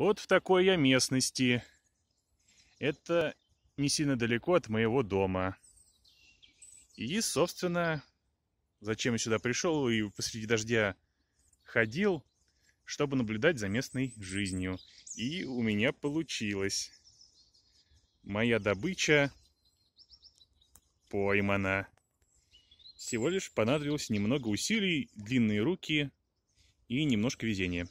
Вот в такой я местности. Это не сильно далеко от моего дома. И, собственно, зачем я сюда пришел и посреди дождя ходил, чтобы наблюдать за местной жизнью. И у меня получилось. Моя добыча поймана. Всего лишь понадобилось немного усилий, длинные руки и немножко везения.